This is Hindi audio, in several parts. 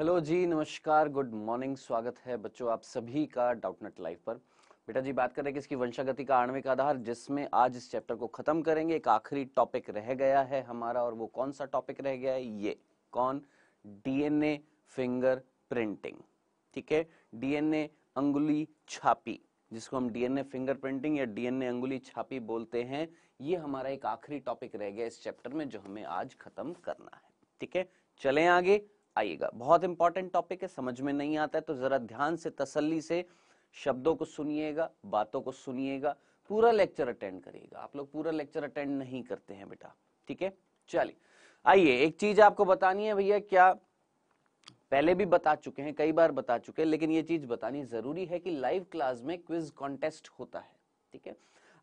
हेलो जी नमस्कार गुड मॉर्निंग स्वागत है बच्चों आप सभी का डाउटनेट लाइव पर बेटा जी बात करें हैं इसकी वंशागति का आणविक आधार जिसमें आज इस चैप्टर को खत्म करेंगे एक आखिरी टॉपिक रह गया है हमारा और वो कौन सा टॉपिक रह गया है ये कौन डीएनए फिंगर प्रिंटिंग ठीक है डीएनए अंगुली छापी जिसको हम डीएनए फिंगर प्रिंटिंग या डीएनए अंगुली छापी बोलते हैं ये हमारा एक आखिरी टॉपिक रह गया इस चैप्टर में जो हमें आज खत्म करना है ठीक है चले आगे आइएगा बहुत इंपॉर्टेंट टॉपिक है समझ में नहीं आता है तो जरा ध्यान से तसल्ली से शब्दों को सुनिएगा बातों को सुनिएगा पूरा लेक्चर अटेंड करिएगा आप लोग पूरा लेक्चर अटेंड नहीं करते हैं बेटा ठीक है चलिए आइए एक चीज आपको बतानी है भैया क्या पहले भी बता चुके हैं कई बार बता चुके हैं लेकिन ये चीज बतानी जरूरी है कि लाइव क्लास में क्विज कॉन्टेस्ट होता है ठीक है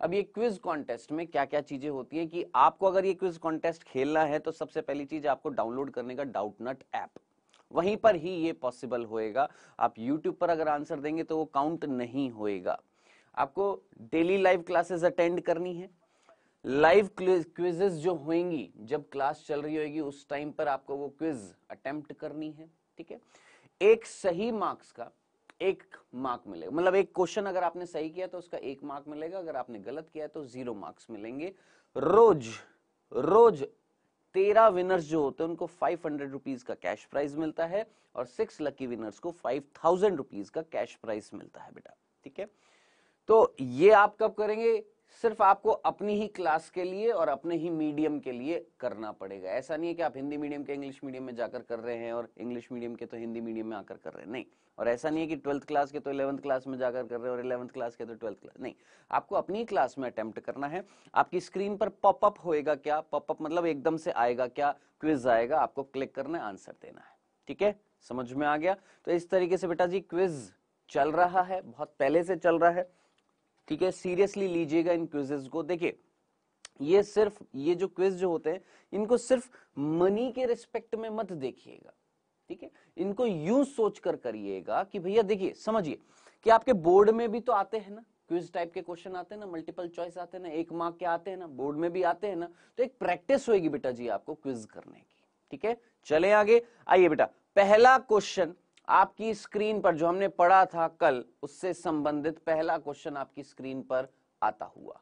अब ये क्विज कॉन्टेस्ट में क्या क्या चीजें होती है कि आपको अगर ये क्विज कॉन्टेस्ट खेलना है तो सबसे पहली चीज आपको डाउनलोड करने का डाउटनट ऐप वहीं पर ही ये पॉसिबल होएगा आप यूट्यूब पर अगर आंसर देंगे तो वो काउंट नहीं होएगा आपको डेली लाइव क्लासेस अटेंड करनी है लाइव क्विजेस जो होंगी जब क्लास चल रही होगी उस टाइम पर आपको वो क्विज अटेम्प्ट करनी है ठीक है एक सही मार्क्स का एक मार्क मिलेगा मतलब एक क्वेश्चन अगर आपने सही किया तो उसका एक मार्क मिलेगा अगर आपने गलत किया तो जीरो मार्क्स मिलेंगे रोज रोज तेरह विनर्स जो होते हैं उनको फाइव हंड्रेड रुपीज का कैश प्राइज मिलता है और सिक्स लकी विनर्स को फाइव थाउजेंड रुपीज का कैश प्राइज मिलता है बेटा ठीक है तो ये आप कब करेंगे सिर्फ आपको अपनी ही क्लास के लिए और अपने ही मीडियम के लिए करना पड़ेगा ऐसा नहीं है कि आप हिंदी मीडियम के इंग्लिश मीडियम में जाकर कर रहे हैं और इंग्लिश मीडियम के तो हिंदी मीडियम में आकर कर रहे हैं नहीं और ऐसा नहीं है कि ट्वेल्थ क्लास के तो इलेवंथ क्लास में जाकर कर रहे हैं और इलेवंथ क्लास के तो ट्वेल्थ क्लास नहीं आपको अपनी क्लास में अटेम्प्ट करना है आपकी स्क्रीन पर पॉपअप होएगा क्या पॉपअप मतलब एकदम से आएगा क्या क्विज आएगा आपको क्लिक करना है आंसर देना है ठीक है समझ में आ गया तो इस तरीके से बेटा जी क्विज चल रहा है बहुत पहले से चल रहा है ठीक है सीरियसली लीजिएगा इन क्विजेज को देखिए ये सिर्फ ये जो क्विज जो होते हैं इनको सिर्फ मनी के रिस्पेक्ट में मत देखिएगा ठीक है इनको यू सोच कर करिएगा कि भैया देखिए समझिए कि आपके बोर्ड में भी तो आते हैं ना क्विज टाइप के क्वेश्चन आते हैं ना मल्टीपल चॉइस आते हैं ना एक मार्क के आते हैं ना बोर्ड में भी आते हैं ना तो एक प्रैक्टिस होगी बेटा जी आपको क्विज करने की ठीक है चले आगे आइए बेटा पहला क्वेश्चन आपकी स्क्रीन पर जो हमने पढ़ा था कल उससे संबंधित पहला क्वेश्चन आपकी स्क्रीन पर आता हुआ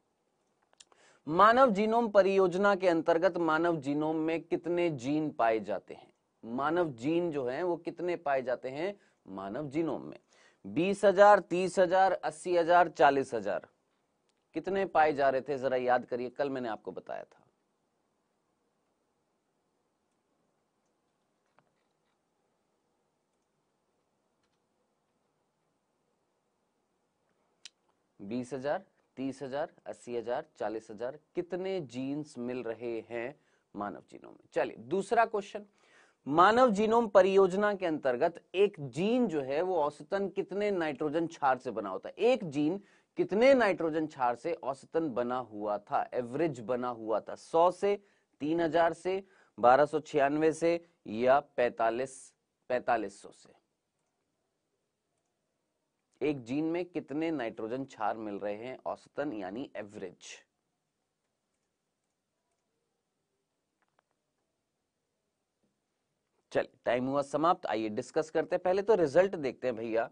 मानव जीनोम परियोजना के अंतर्गत मानव जीनोम में कितने जीन पाए जाते हैं मानव जीन जो है वो कितने पाए जाते हैं मानव जीनोम में बीस हजार तीस हजार अस्सी हजार चालीस हजार कितने पाए जा रहे थे जरा याद करिए कल मैंने आपको बताया था बीस हजार तीस हजार अस्सी हजार चालीस हजार कितने जीन्स मिल रहे हैं मानव जीनों में चलिए दूसरा क्वेश्चन मानव जीनोम परियोजना के अंतर्गत एक जीन जो है वो औसतन कितने नाइट्रोजन छार से बना होता है एक जीन कितने नाइट्रोजन छार से औसतन बना हुआ था एवरेज बना हुआ था सौ से तीन हजार से बारह से या पैतालीस पैतालीस से एक जीन में कितने नाइट्रोजन क्षार मिल रहे हैं औसतन यानी एवरेज चल टाइम हुआ समाप्त आइए डिस्कस करते हैं पहले तो रिजल्ट देखते हैं भैया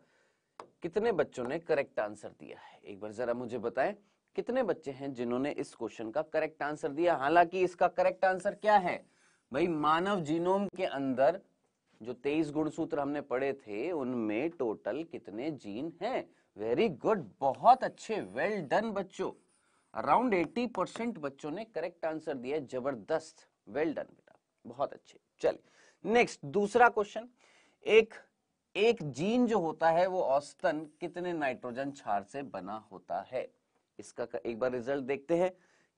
कितने बच्चों ने करेक्ट आंसर दिया है एक बार जरा मुझे बताएं कितने बच्चे हैं जिन्होंने इस क्वेश्चन का करेक्ट आंसर दिया हालांकि इसका करेक्ट आंसर क्या है भाई मानव जीनोम के अंदर जो तेईस गुणसूत्र हमने पढ़े थे उनमें टोटल कितने जीन हैं वेरी गुड बहुत अच्छे वेल well डन बच्चों अराउंड 80 परसेंट बच्चों ने करेक्ट आंसर दिया जबरदस्त वेल डन बेटा बहुत अच्छे चलिए नेक्स्ट दूसरा क्वेश्चन एक एक जीन जो होता है वो औस्तन कितने नाइट्रोजन छार से बना होता है इसका एक बार रिजल्ट देखते हैं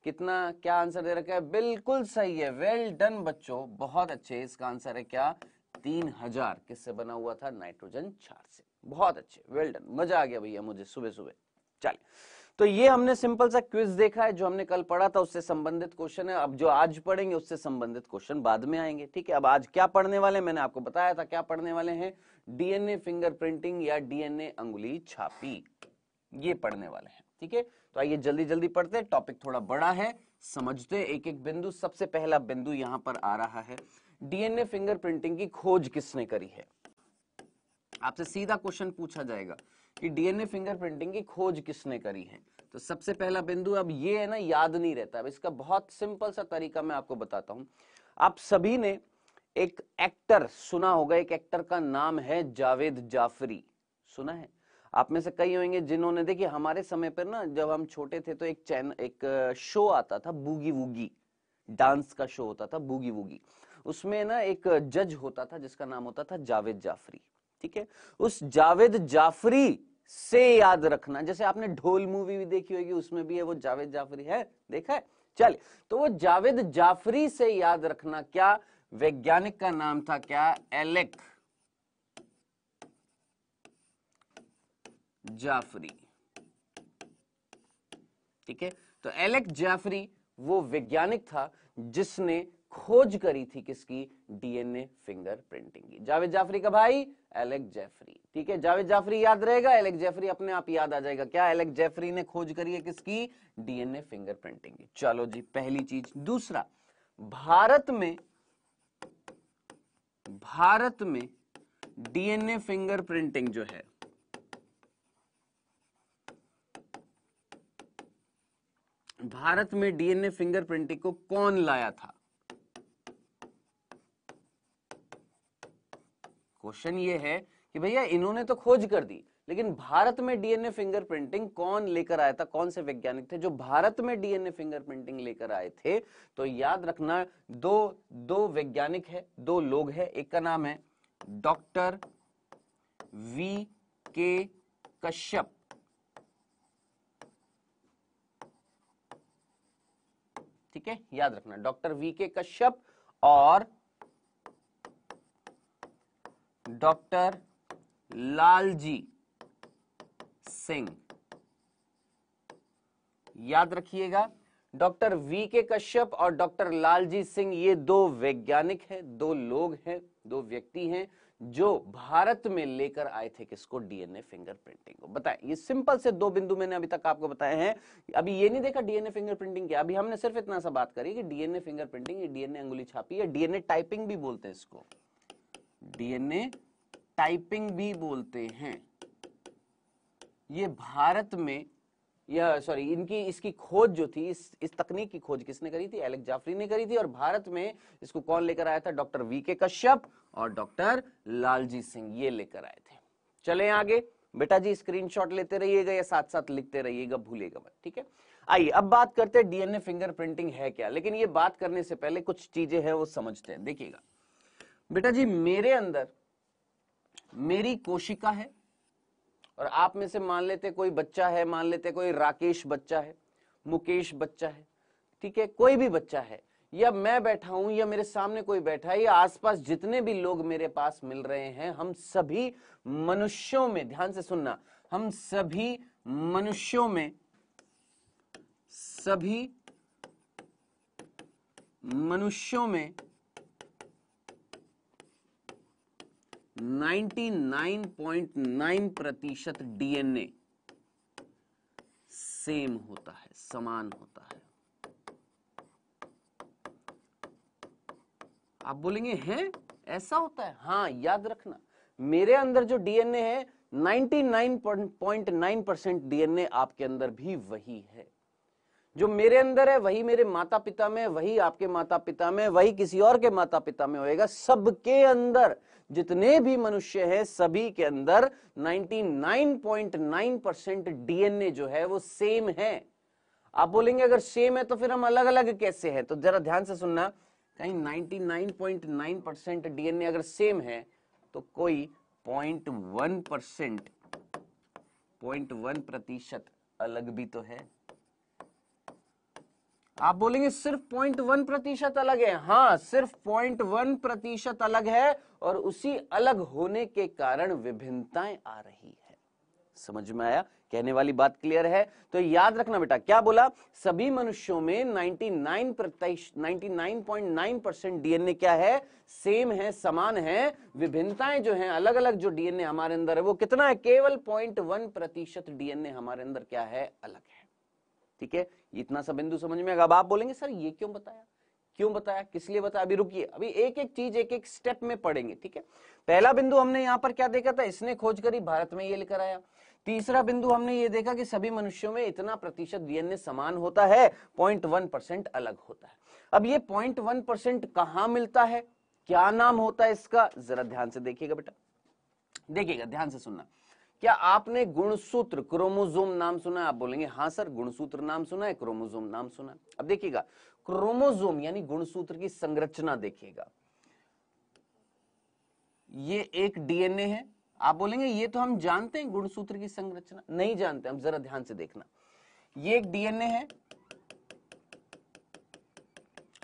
कितना क्या आंसर दे रखा है बिल्कुल सही है वेल well डन बच्चों बहुत अच्छे इसका आंसर है क्या तीन हजार किससे बना हुआ था नाइट्रोजन चार से बहुत अच्छे वेल डन मजा आ गया भैया मुझे सुबह सुबह चलिए तो ये हमने सिंपल सा क्विज देखा है जो हमने कल पढ़ा था उससे संबंधित क्वेश्चन है अब जो आज पढ़ेंगे उससे संबंधित क्वेश्चन बाद में आएंगे ठीक है अब आज क्या पढ़ने वाले हैं मैंने आपको बताया था क्या पढ़ने वाले हैं डीएनए फिंगरप्रिंटिंग या डीएनए अंगुली छापी ये पढ़ने वाले हैं ठीक है तो आइए जल्दी जल्दी पढ़ते हैं टॉपिक थोड़ा बड़ा है समझते एक एक बिंदु सबसे पहला बिंदु यहां पर आ रहा है डीएनए फिंगरप्रिंटिंग की खोज किसने करी है आपसे सीधा क्वेश्चन पूछा जाएगा कि डीएनए फिंगरप्रिंटिंग की खोज किसने करी है तो सबसे पहला बिंदु अब ये है ना याद नहीं रहता अब इसका बहुत सिंपल सा तरीका मैं आपको बताता हूं आप सभी ने एक एक्टर सुना होगा एक एक्टर का नाम है जावेद जाफरी सुना है आप में से कई होंगे जिन्होंने देखिए हमारे समय पर ना जब हम छोटे थे तो एक चैन एक शो आता था बूगी वूगी डांस का शो होता था बूगी वूगी उसमें ना एक जज होता था जिसका नाम होता था जावेद जाफरी ठीक है उस जावेद जाफरी से याद रखना जैसे आपने ढोल मूवी भी देखी होगी उसमें भी है वो जावेद जाफरी है देखा है चलिए तो वो जावेद जाफरी से याद रखना क्या वैज्ञानिक का नाम था क्या एलेक जाफरी ठीक है तो एलेक जाफरी वो वैज्ञानिक था जिसने खोज करी थी किसकी डीएनए फिंगर प्रिंटिंग की जावेद जाफरी का भाई एलेक जेफरी ठीक है जावेद जाफरी याद रहेगा एलेक जेफरी अपने आप याद आ जाएगा क्या एलेक जेफरी ने खोज करी है किसकी डीएनए फिंगर प्रिंटिंग की चलो जी पहली चीज दूसरा भारत में भारत में डीएनए फिंगर प्रिंटिंग जो है भारत में डीएनए फिंगर प्रिंटिंग को कौन लाया था क्वेश्चन ये है कि भैया इन्होंने तो खोज कर दी लेकिन भारत में डीएनए फिंगरप्रिंटिंग कौन लेकर आया था कौन से वैज्ञानिक थे जो भारत में डीएनए फिंगरप्रिंटिंग लेकर आए थे तो याद रखना दो दो वैज्ञानिक है दो लोग है एक का नाम है डॉक्टर वी के कश्यप ठीक है याद रखना डॉक्टर वी के कश्यप और डॉक्टर लालजी सिंह याद रखिएगा डॉक्टर वी के कश्यप और डॉक्टर लालजी सिंह ये दो वैज्ञानिक हैं दो लोग हैं दो व्यक्ति हैं जो भारत में लेकर आए थे किसको डीएनए फिंगरप्रिंटिंग को बताएं ये सिंपल से दो बिंदु मैंने अभी तक आपको बताए हैं अभी ये नहीं देखा डीएनए फिंगरप्रिंटिंग क्या अभी हमने सिर्फ इतना सा बात करी कि डीएनए फिंगरप्रिंटिंग डीएनए अंगुली छापी या डीएनए टाइपिंग भी बोलते हैं इसको डीएनए टाइपिंग भी बोलते हैं ये भारत में या सॉरी इनकी इसकी खोज जो थी इस इस तकनीक की खोज किसने करी थी एलेक् जाफरी ने करी थी और भारत में इसको कौन लेकर आया था डॉक्टर वीके कश्यप और डॉक्टर लालजी सिंह ये लेकर आए थे चले आगे बेटा जी स्क्रीनशॉट लेते रहिएगा या साथ साथ लिखते रहिएगा भूलेगा मत ठीक है आइए अब बात करते हैं डीएनए फिंगरप्रिंटिंग है क्या लेकिन ये बात करने से पहले कुछ चीजें हैं वो समझते हैं देखिएगा बेटा जी मेरे अंदर मेरी कोशिका है और आप में से मान लेते कोई बच्चा है मान लेते कोई राकेश बच्चा है मुकेश बच्चा है ठीक है कोई भी बच्चा है या मैं बैठा हूं या मेरे सामने कोई बैठा है या आसपास जितने भी लोग मेरे पास मिल रहे हैं हम सभी मनुष्यों में ध्यान से सुनना हम सभी मनुष्यों में सभी मनुष्यों में 99.9 प्रतिशत डीएनए सेम होता है समान होता है आप बोलेंगे हैं ऐसा होता है हां याद रखना मेरे अंदर जो डीएनए है 99.9 परसेंट डीएनए आपके अंदर भी वही है जो मेरे अंदर है वही मेरे माता पिता में वही आपके माता पिता में वही किसी और के माता पिता में होएगा सबके अंदर जितने भी मनुष्य हैं सभी के अंदर 99.9 परसेंट डीएनए जो है वो सेम है आप बोलेंगे अगर सेम है तो फिर हम अलग अलग कैसे हैं तो जरा ध्यान से सुनना कहीं 99.9 परसेंट डीएनए अगर सेम है तो कोई 0.1 परसेंट 0.1 प्रतिशत अलग भी तो है आप बोलेंगे सिर्फ पॉइंट वन प्रतिशत अलग है हाँ सिर्फ पॉइंट वन प्रतिशत अलग है और उसी अलग होने के कारण विभिन्नताएं आ रही है समझ में आया कहने वाली बात क्लियर है तो याद रखना बेटा क्या बोला सभी मनुष्यों में 99 99.9 परसेंट डीएनए क्या है सेम है समान है विभिन्नताएं जो हैं अलग अलग जो डीएनए हमारे अंदर है वो कितना है केवल वन प्रतिशत डीएनए हमारे अंदर क्या है अलग है ठीक है इतना सा बिंदु समझ में अब आप बोलेंगे सर ये क्यों बताया क्यों बताया किस लिए बताया अभी रुकिए अभी एक एक चीज एक एक स्टेप में पढ़ेंगे ठीक है पहला बिंदु हमने यहाँ पर क्या देखा था इसने खोज करी भारत में ये लेकर आया तीसरा बिंदु हमने ये देखा कि सभी मनुष्यों में इतना प्रतिशत डीएनए समान होता है पॉइंट वन परसेंट अलग होता है अब ये पॉइंट वन परसेंट कहां मिलता है क्या नाम होता है इसका जरा ध्यान से देखिएगा बेटा देखिएगा ध्यान से सुनना क्या आपने गुणसूत्र क्रोमोजोम नाम सुना है आप बोलेंगे हाँ सर गुणसूत्र नाम सुना है क्रोमोजोम नाम सुना है अब देखिएगा क्रोमोजोम यानी गुणसूत्र की संरचना देखिएगा ये एक डीएनए है आप बोलेंगे ये तो हम जानते हैं गुणसूत्र की संरचना नहीं जानते हम जरा ध्यान से देखना ये एक डीएनए है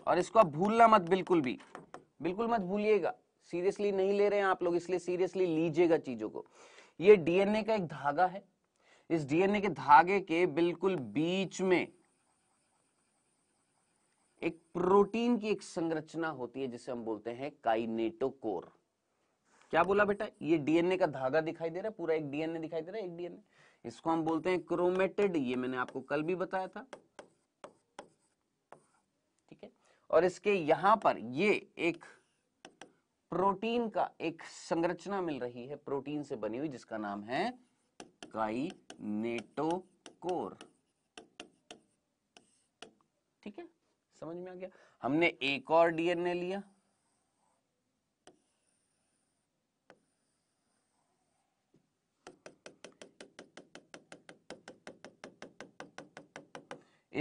और इसको आप भूलना मत बिल्कुल भी बिल्कुल मत भूलिएगा सीरियसली नहीं ले रहे हैं आप लोग इसलिए सीरियसली लीजिएगा चीजों को ये डीएनए का एक धागा है इस डीएनए के धागे के बिल्कुल बीच में एक प्रोटीन की एक संरचना होती है जिसे हम बोलते हैं काइनेटोकोर क्या बोला बेटा ये डीएनए का धागा दिखाई दे रहा है पूरा एक डीएनए दिखाई दे रहा है एक डीएनए इसको हम बोलते हैं क्रोमेटेड ये मैंने आपको कल भी बताया था ठीक है और इसके यहां पर ये एक प्रोटीन का एक संरचना मिल रही है प्रोटीन से बनी हुई जिसका नाम है काइनेटोकोर ठीक है समझ में आ गया हमने एक और डीएनए लिया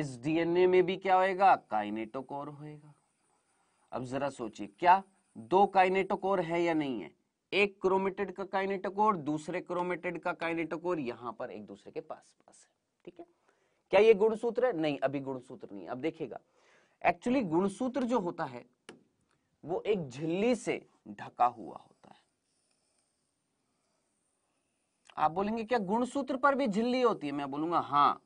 इस डीएनए में भी क्या होएगा काइनेटोकोर होएगा अब जरा सोचिए क्या दो काइनेटोकोर है या नहीं है एक क्रोमेटेड का काइनेटोकोर दूसरे क्रोमेटेड का काइनेटोकोर यहां पर एक दूसरे के पास पास है ठीक है क्या ये गुणसूत्र है नहीं अभी गुणसूत्र नहीं अब देखिएगा एक्चुअली गुणसूत्र जो होता है वो एक झिल्ली से ढका हुआ होता है आप बोलेंगे क्या गुणसूत्र पर भी झिल्ली होती है मैं बोलूंगा हाँ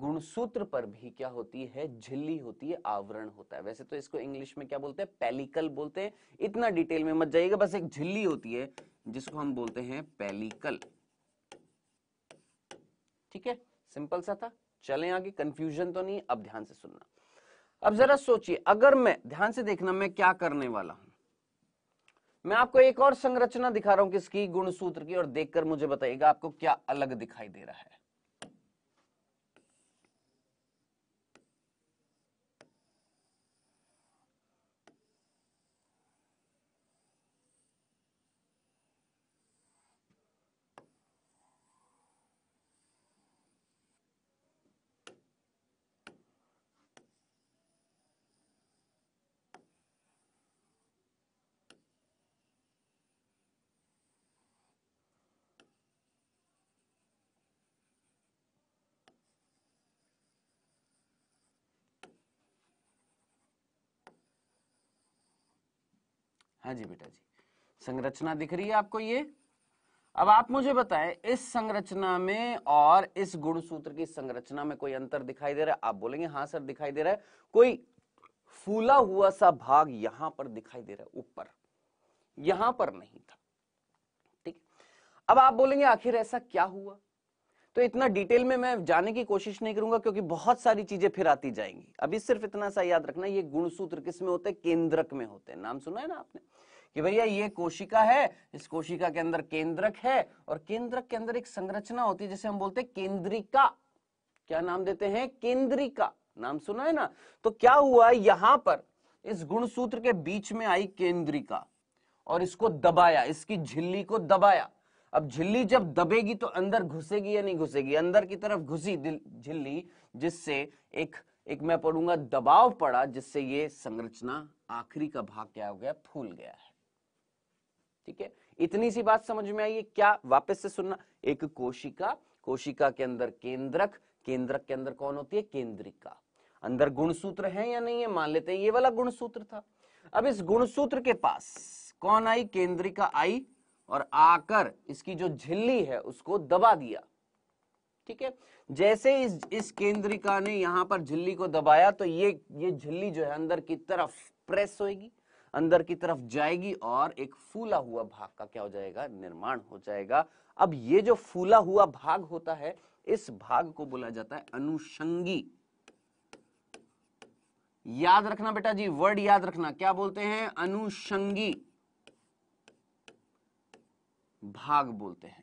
गुणसूत्र पर भी क्या होती है झिल्ली होती है आवरण होता है वैसे तो इसको इंग्लिश में क्या बोलते हैं पेलिकल बोलते हैं इतना डिटेल में मत जाइएगा बस एक झिल्ली होती है जिसको हम बोलते हैं पेलिकल ठीक है सिंपल सा था चलें आगे कंफ्यूजन तो नहीं अब ध्यान से सुनना अब जरा सोचिए अगर मैं ध्यान से देखना मैं क्या करने वाला हूं मैं आपको एक और संरचना दिखा रहा हूं किसकी गुणसूत्र की और देखकर मुझे बताइएगा आपको क्या अलग दिखाई दे रहा है हाँ जी बेटा जी संरचना दिख रही है आपको ये अब आप मुझे बताएं इस संरचना में और इस गुणसूत्र की संरचना में कोई अंतर दिखाई दे रहा है आप बोलेंगे हाँ सर दिखाई दे रहा है कोई फूला हुआ सा भाग यहां पर दिखाई दे रहा है ऊपर यहां पर नहीं था ठीक अब आप बोलेंगे आखिर ऐसा क्या हुआ तो इतना डिटेल में मैं जाने की कोशिश नहीं करूंगा क्योंकि बहुत सारी चीजें फिर आती जाएंगी अभी सिर्फ इतना सा याद रखना ये गुणसूत्र किस में होते हैं केंद्रक में होते हैं नाम सुना है ना आपने कि भैया ये कोशिका है इस कोशिका के अंदर केंद्रक है और केंद्रक के अंदर एक संरचना होती है जिसे हम बोलते हैं केंद्रिका क्या नाम देते हैं केंद्रिका नाम सुना है ना तो क्या हुआ यहां पर इस गुणसूत्र के बीच में आई केंद्रिका और इसको दबाया इसकी झिल्ली को दबाया अब झिल्ली जब दबेगी तो अंदर घुसेगी या नहीं घुसेगी अंदर की तरफ घुसी झिल्ली जिससे एक एक मैं पढ़ूंगा दबाव पड़ा जिससे ये संरचना आखिरी का भाग क्या हो गया फूल गया है ठीक है इतनी सी बात समझ में आई है क्या वापस से सुनना एक कोशिका कोशिका के अंदर केंद्रक केंद्रक के अंदर कौन होती है केंद्रिका अंदर गुणसूत्र है या नहीं है मान लेते हैं ये वाला गुणसूत्र था अब इस गुणसूत्र के पास कौन आई केंद्रिका आई और आकर इसकी जो झिल्ली है उसको दबा दिया ठीक है जैसे इस इस केंद्रिका ने यहां पर झिल्ली को दबाया तो ये ये झिल्ली जो है अंदर की तरफ प्रेस होगी अंदर की तरफ जाएगी और एक फूला हुआ भाग का क्या हो जाएगा निर्माण हो जाएगा अब ये जो फूला हुआ भाग होता है इस भाग को बोला जाता है अनुषंगी याद रखना बेटा जी वर्ड याद रखना क्या बोलते हैं अनुषंगी भाग बोलते हैं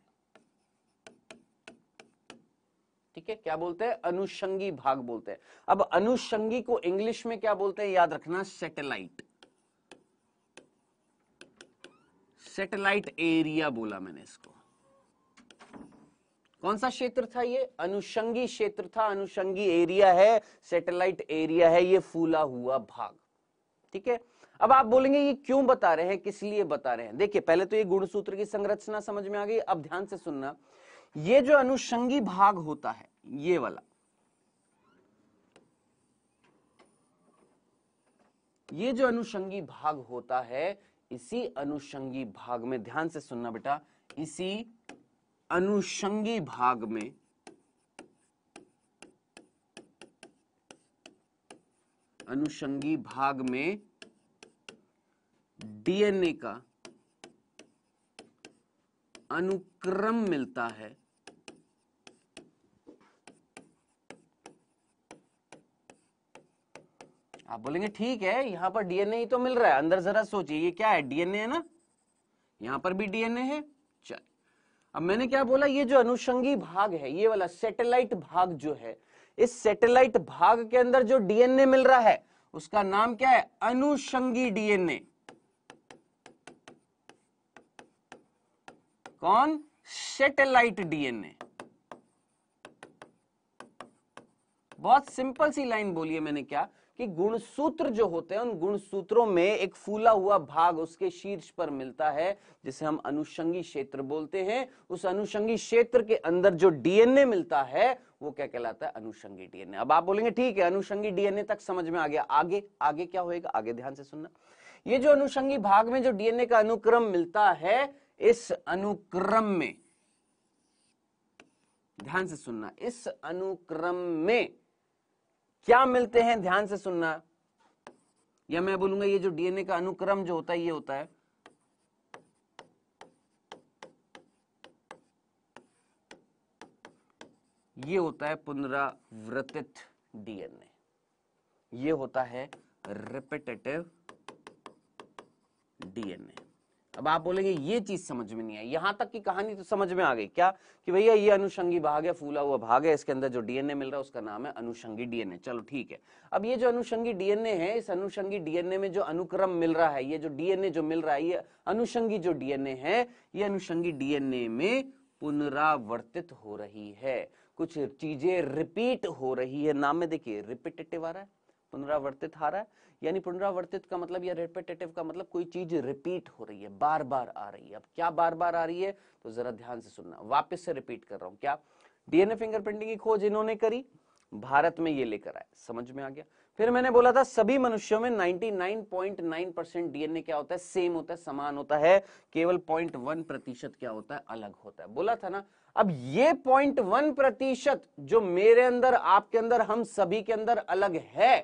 ठीक है क्या बोलते हैं अनुषंगी भाग बोलते हैं अब अनुषंगी को इंग्लिश में क्या बोलते हैं याद रखना सेटेलाइट सेटेलाइट एरिया बोला मैंने इसको कौन सा क्षेत्र था ये अनुषंगी क्षेत्र था अनुषंगी एरिया है सेटेलाइट एरिया है ये फूला हुआ भाग ठीक है अब आप बोलेंगे ये क्यों बता रहे हैं किस लिए बता रहे हैं देखिए पहले तो ये गुणसूत्र की संरचना समझ में आ गई अब ध्यान से सुनना ये जो अनुषंगी भाग होता है ये वाला ये जो अनुषंगी भाग होता है इसी अनुषंगी भाग में ध्यान से सुनना बेटा इसी अनुषंगी भाग में अनुषंगी भाग में डीएनए का अनुक्रम मिलता है आप बोलेंगे ठीक है यहां पर डीएनए ही तो मिल रहा है अंदर जरा सोचिए ये क्या है डीएनए है ना यहां पर भी डीएनए है चल अब मैंने क्या बोला ये जो अनुषंगी भाग है ये वाला सैटेलाइट भाग जो है इस सैटेलाइट भाग के अंदर जो डीएनए मिल रहा है उसका नाम क्या है अनुषंगी डीएनए कौन सेटेलाइट डीएनए बहुत सिंपल सी लाइन बोली है मैंने क्या कि गुणसूत्र जो होते हैं उन गुणसूत्रों में एक फूला हुआ भाग उसके शीर्ष पर मिलता है जिसे हम अनुषंगी क्षेत्र बोलते हैं उस अनुषंगी क्षेत्र के अंदर जो डीएनए मिलता है वो क्या कहलाता है अनुषंगी डीएनए अब आप बोलेंगे ठीक है अनुषंगी डीएनए तक समझ में आ गया आगे आगे क्या होगा आगे ध्यान से सुनना ये जो अनुषंगी भाग में जो डीएनए का अनुक्रम मिलता है इस अनुक्रम में ध्यान से सुनना इस अनुक्रम में क्या मिलते हैं ध्यान से सुनना या मैं बोलूंगा ये जो डीएनए का अनुक्रम जो होता है ये होता है ये होता है पुनरावृतित डीएनए ये होता है रिपीटेटिव डीएनए अब आप बोलेंगे ये चीज समझ में नहीं आई यहां तक की कहानी तो समझ में आ गई क्या कि भैया ये अनुषंगी भाग है फूला हुआ भाग है इसके अंदर जो डीएनए मिल रहा है उसका नाम है अनुषंगी डीएनए चलो ठीक है अब ये जो अनुषंगी डीएनए है इस अनुषंगी डीएनए में जो अनुक्रम मिल रहा है ये जो डीएनए जो मिल रहा है ये अनुषंगी जो डीएनए है ये अनुषंगी डीएनए में पुनरावर्तित हो रही है कुछ चीजें रिपीट हो रही है नाम में देखिए रिपीटेटिव आ रहा है पुनरावर्तित आ रहा है यानी पुनरावर्तित का मतलब या रिपेटेटिव का मतलब कोई चीज रिपीट हो रही है बार बार आ रही है अब क्या बार बार आ रही है तो जरा ध्यान से सुनना वापिस से रिपीट कर रहा हूं क्या डीएनए फिंगरप्रिंटिंग की खोज इन्होंने करी भारत में ये लेकर आए समझ में आ गया फिर मैंने बोला था सभी मनुष्यों में 99.9 परसेंट डीएनए क्या होता है सेम होता है समान होता है केवल 0.1 प्रतिशत क्या होता है अलग होता है बोला था ना अब ये 0.1 प्रतिशत जो मेरे अंदर आपके अंदर हम सभी के अंदर अलग है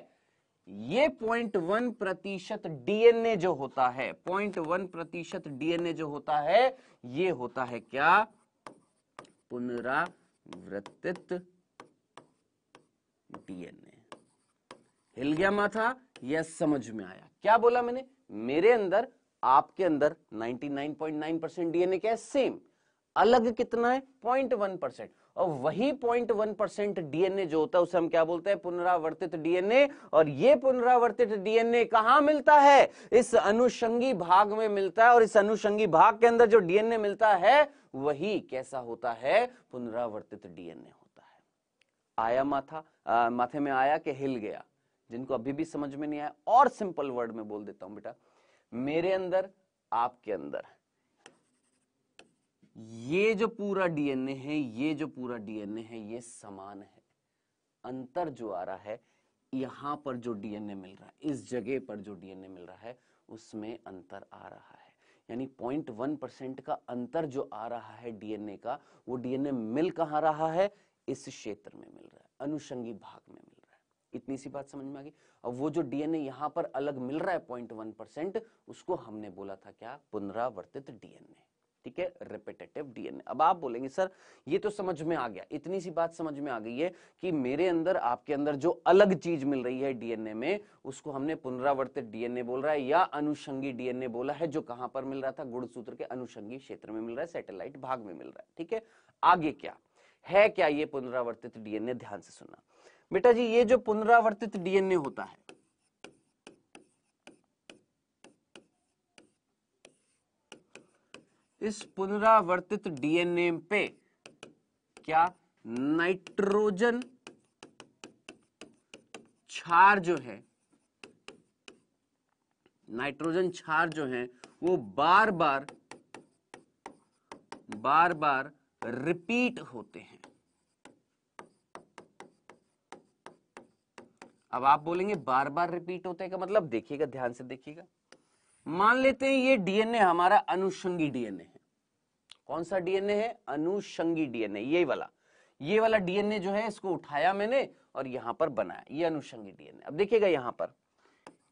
ये पॉइंट वन प्रतिशत डीएनए जो होता है पॉइंट वन प्रतिशत डीएनए जो होता है ये होता है क्या पुनरावृत्तित डीएनए हिल गया माथा यह समझ में आया क्या बोला मैंने मेरे अंदर आपके अंदर 99.9 परसेंट डीएनए क्या है सेम अलग कितना है 0.1 परसेंट और वही पॉइंट वन परसेंट डीएनए जो होता है उसे हम क्या बोलते हैं पुनरावर्तित डीएनए और ये पुनरावर्तित डीएनए कहां मिलता है इस अनुषंगी भाग में मिलता है और इस अनुषंगी भाग के अंदर जो डीएनए मिलता है वही कैसा होता है पुनरावर्तित डीएनए होता है आया माथा आ, माथे में आया कि हिल गया जिनको अभी भी समझ में नहीं आया और सिंपल वर्ड में बोल देता हूं बेटा मेरे अंदर आपके अंदर ये जो पूरा डीएनए है ये जो पूरा डीएनए है ये समान है अंतर जो आ रहा है यहां पर जो डीएनए मिल रहा है इस जगह पर जो डीएनए मिल रहा है उसमें अंतर आ रहा है यानी पॉइंट वन परसेंट का अंतर जो आ रहा है डीएनए का वो डीएनए मिल कहा रहा है इस क्षेत्र में मिल रहा है अनुषंगी भाग में मिल रहा है इतनी सी बात समझ में आ गई अब वो जो डीएनए यहां पर अलग मिल रहा है पॉइंट वन परसेंट उसको हमने बोला था क्या पुनरावर्तित डीएनए ठीक है रिपीटेटिव डीएनए अब आप बोलेंगे सर ये तो समझ में आ गया इतनी सी बात समझ में आ गई है कि मेरे अंदर आपके अंदर जो अलग चीज मिल रही है डीएनए में उसको हमने पुनरावर्तित डीएनए बोल रहा है या अनुषंगी डीएनए बोला है जो कहां पर मिल रहा था गुड़सूत्र के अनुषंगी क्षेत्र में मिल रहा है सैटेलाइट भाग में मिल रहा है ठीक है आगे क्या है क्या ये पुनरावर्तित डीएनए ध्यान से सुनना बेटा जी ये जो पुनरावर्तित डीएनए होता है इस पुनरावर्तित डीएनए पे क्या नाइट्रोजन क्षार जो है नाइट्रोजन छार जो है वो बार बार बार बार रिपीट होते हैं अब आप बोलेंगे बार बार रिपीट होते हैं का मतलब देखिएगा ध्यान से देखिएगा मान लेते हैं ये डीएनए हमारा अनुषंगी डीएनए है कौन सा डीएनए है अनुषंगी डीएनए ये वाला ये वाला डीएनए जो है इसको उठाया मैंने और यहां पर बनाया ये अनुषंगी डीएनए अब देखिएगा यहां पर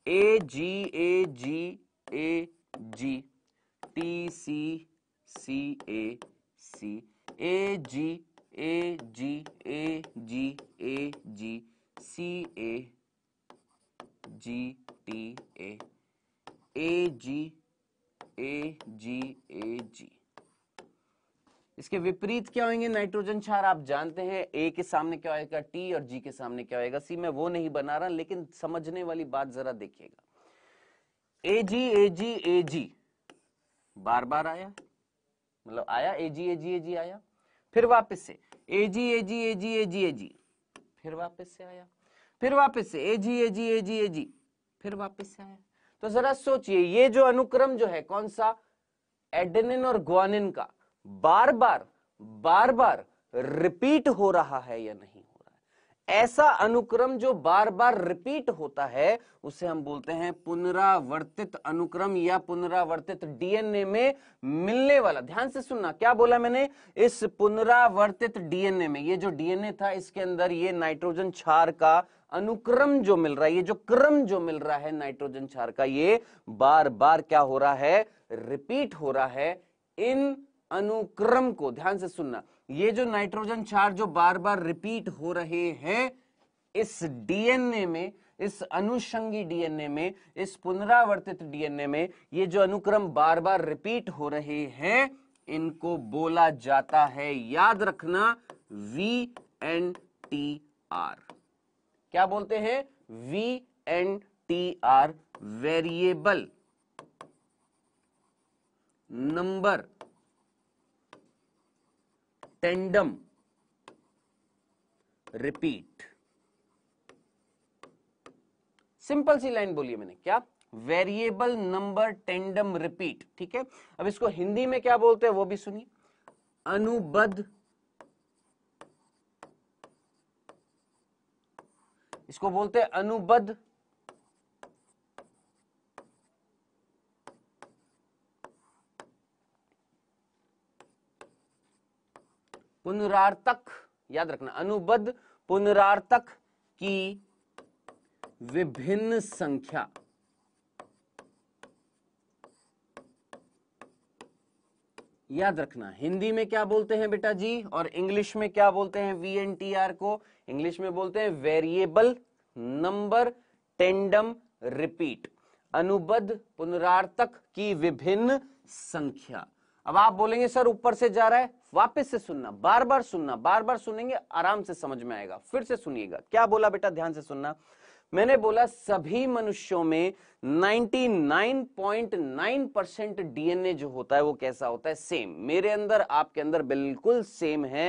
ए जी ए जी ए G T C C A C A ji A ji A ji A ji C A G T A ए जी ए जी ए जी इसके विपरीत क्या होंगे नाइट्रोजन क्षार आप जानते हैं ए के सामने क्या होगा टी और जी के सामने क्या होगा सी मैं वो नहीं बना रहा लेकिन समझने वाली बात जरा देखिएगा ए जी ए जी ए जी बार बार आया मतलब आया ए जी ए जी ए जी आया फिर वापस से ए जी ए जी ए जी ए जी ए जी फिर वापस से आया फिर वापस से ए जी ए जी ए जी ए जी फिर वापस से आया तो जरा सोचिए ये जो अनुक्रम जो है कौन सा एडेनिन और ग्वानिन का बार बार बार बार रिपीट हो रहा है या नहीं हो रहा है ऐसा अनुक्रम जो बार बार रिपीट होता है उसे हम बोलते हैं पुनरावर्तित अनुक्रम या पुनरावर्तित डीएनए में मिलने वाला ध्यान से सुनना क्या बोला मैंने इस पुनरावर्तित डीएनए में ये जो डीएनए था इसके अंदर ये नाइट्रोजन छार का अनुक्रम जो मिल रहा है ये जो क्रम जो मिल रहा है नाइट्रोजन क्षार का ये बार बार क्या हो रहा है रिपीट हो रहा है इन अनुक्रम को ध्यान से सुनना ये जो नाइट्रोजन क्षार जो बार बार रिपीट हो रहे हैं इस डीएनए में इस अनुषंगी डीएनए में इस पुनरावर्तित डीएनए में ये जो अनुक्रम बार बार रिपीट हो रहे हैं इनको बोला जाता है याद रखना वी एन टी आर क्या बोलते हैं V N T R variable number tandem repeat simple सी लाइन बोलिए मैंने क्या वेरिएबल नंबर टेंडम रिपीट ठीक है अब इसको हिंदी में क्या बोलते हैं वो भी सुनिए अनुबद्ध इसको बोलते हैं अनुबद्ध पुनरार्थक याद रखना अनुबद्ध पुनरार्थक की विभिन्न संख्या याद रखना हिंदी में क्या बोलते हैं बेटा जी और इंग्लिश में क्या बोलते हैं वी एन टी आर को इंग्लिश में बोलते हैं वेरिएबल नंबर टेंडम रिपीट अनुबद्ध पुनरार्थक की विभिन्न संख्या अब आप बोलेंगे सर ऊपर से जा रहा है वापस से सुनना बार बार सुनना बार बार सुनेंगे आराम से समझ में आएगा फिर से सुनिएगा क्या बोला बेटा ध्यान से सुनना मैंने बोला सभी मनुष्यों में 99.9 परसेंट डीएनए जो होता है वो कैसा होता है सेम मेरे अंदर आपके अंदर बिल्कुल सेम है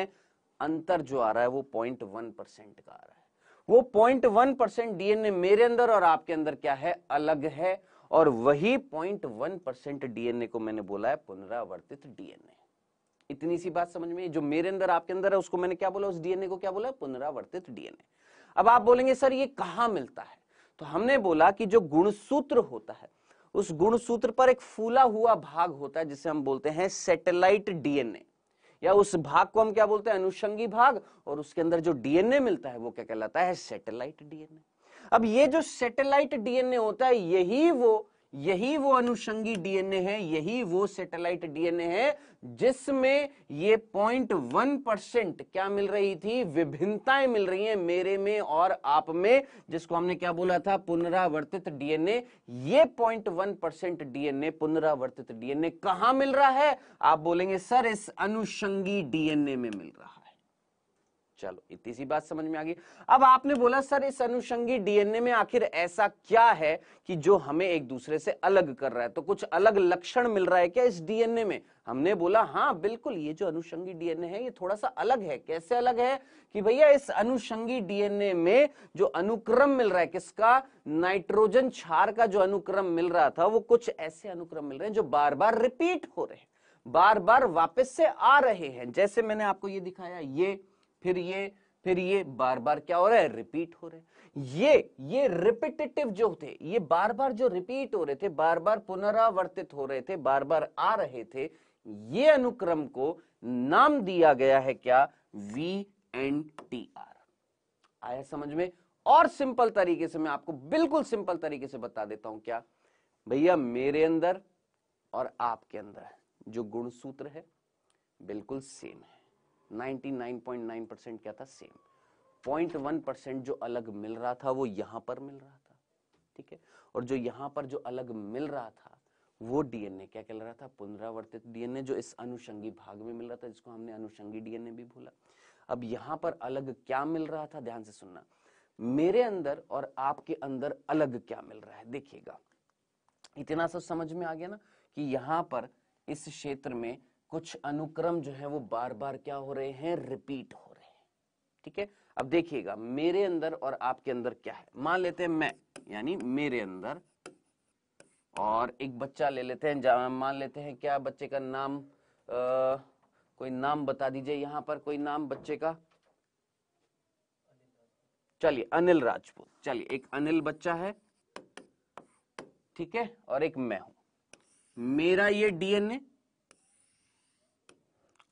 अंतर जो आ रहा है वो पॉइंट वन परसेंट का आ रहा है वो पॉइंट वन परसेंट डीएनए मेरे अंदर और आपके अंदर क्या है अलग है और वही पॉइंट वन परसेंट डीएनए को मैंने बोला है पुनरावर्तित डीएनए इतनी सी बात समझ में जो मेरे अंदर आपके अंदर है उसको मैंने क्या बोला उस डीएनए को क्या बोला पुनरावर्तित डीएनए अब आप बोलेंगे सर ये कहा मिलता है तो हमने बोला कि जो गुणसूत्र होता है उस गुणसूत्र पर एक फूला हुआ भाग होता है जिसे हम बोलते हैं सैटेलाइट डीएनए या उस भाग को हम क्या बोलते हैं अनुषंगी भाग और उसके अंदर जो डीएनए मिलता है वो क्या कहलाता है सैटेलाइट डीएनए अब ये जो सैटेलाइट डीएनए होता है यही वो यही वो अनुषंगी डीएनए है यही वो सैटेलाइट डीएनए है जिसमें ये पॉइंट वन परसेंट क्या मिल रही थी विभिन्नताएं मिल रही हैं मेरे में और आप में जिसको हमने क्या बोला था पुनरावर्तित डीएनए ये पॉइंट वन परसेंट डीएनए पुनरावर्तित डीएनए कहां मिल रहा है आप बोलेंगे सर इस अनुषंगी डीएनए में मिल रहा चलो इतनी सी बात समझ में आ गई अब आपने बोला सर इस अनुषंगी डीएनए में आखिर ऐसा क्या है कि जो हमें एक दूसरे से अलग कर रहा है तो कुछ अलग लक्षण मिल रहा है क्या इस डीएनए में हमने बोला हाँ बिल्कुल ये जो अनुषंगी डीएनए है ये थोड़ा सा अलग है कैसे अलग है कि भैया इस अनुषंगी डीएनए में जो अनुक्रम मिल रहा है किसका नाइट्रोजन छार का जो अनुक्रम मिल रहा था वो कुछ ऐसे अनुक्रम मिल रहे हैं जो बार बार रिपीट हो रहे हैं बार बार वापस से आ रहे हैं जैसे मैंने आपको ये दिखाया ये फिर ये फिर ये बार बार क्या हो रहा है रिपीट हो रहे ये ये रिपीटेटिव जो थे ये बार बार जो रिपीट हो रहे थे बार बार पुनरावर्तित हो रहे थे बार बार आ रहे थे ये अनुक्रम को नाम दिया गया है क्या वी एंड टी आर आया समझ में और सिंपल तरीके से मैं आपको बिल्कुल सिंपल तरीके से बता देता हूं क्या भैया मेरे अंदर और आपके अंदर जो गुणसूत्र है बिल्कुल सेम है 99.9 परसेंट क्या था सेम 0.1 परसेंट जो अलग मिल रहा था वो यहां पर मिल रहा था ठीक है और जो यहाँ पर जो अलग मिल रहा था वो डीएनए क्या कह रहा था पुनरावर्तित डीएनए जो इस अनुषंगी भाग में मिल रहा था जिसको हमने अनुषंगी डीएनए भी बोला अब यहाँ पर अलग क्या मिल रहा था ध्यान से सुनना मेरे अंदर और आपके अंदर अलग क्या मिल रहा है देखिएगा इतना सब समझ में आ गया ना कि यहाँ पर इस क्षेत्र में कुछ अनुक्रम जो है वो बार बार क्या हो रहे हैं रिपीट हो रहे हैं ठीक है अब देखिएगा मेरे अंदर और आपके अंदर क्या है मान लेते हैं मैं यानी मेरे अंदर और एक बच्चा ले लेते हैं मान लेते हैं क्या बच्चे का नाम आ, कोई नाम बता दीजिए यहाँ पर कोई नाम बच्चे का चलिए अनिल राजपूत चलिए एक अनिल बच्चा है ठीक है और एक मैं हूं मेरा ये डीएनए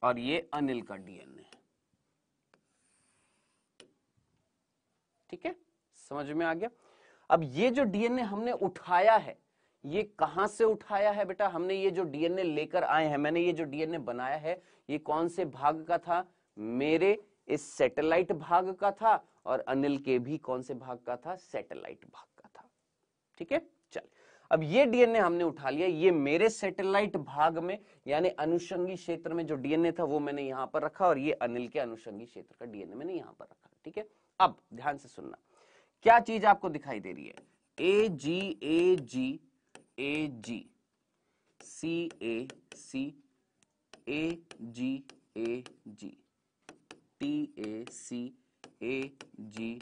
और ये अनिल का डीएनए ठीक है समझ में आ गया अब ये जो डीएनए हमने उठाया है ये कहां से उठाया है बेटा हमने ये जो डीएनए लेकर आए हैं मैंने ये जो डीएनए बनाया है ये कौन से भाग का था मेरे इस सैटेलाइट भाग का था और अनिल के भी कौन से भाग का था सैटेलाइट भाग का था ठीक है अब ये डीएनए हमने उठा लिया ये मेरे सैटेलाइट भाग में यानी अनुषंगी क्षेत्र में जो डीएनए था वो मैंने यहां पर रखा और ये अनिल के अनुषंगी क्षेत्र का डीएनए मैंने यहां पर रखा ठीक है अब ध्यान से सुनना क्या चीज आपको दिखाई दे रही है ए जी ए जी ए जी सी ए सी ए जी ए जी टी ए सी ए जी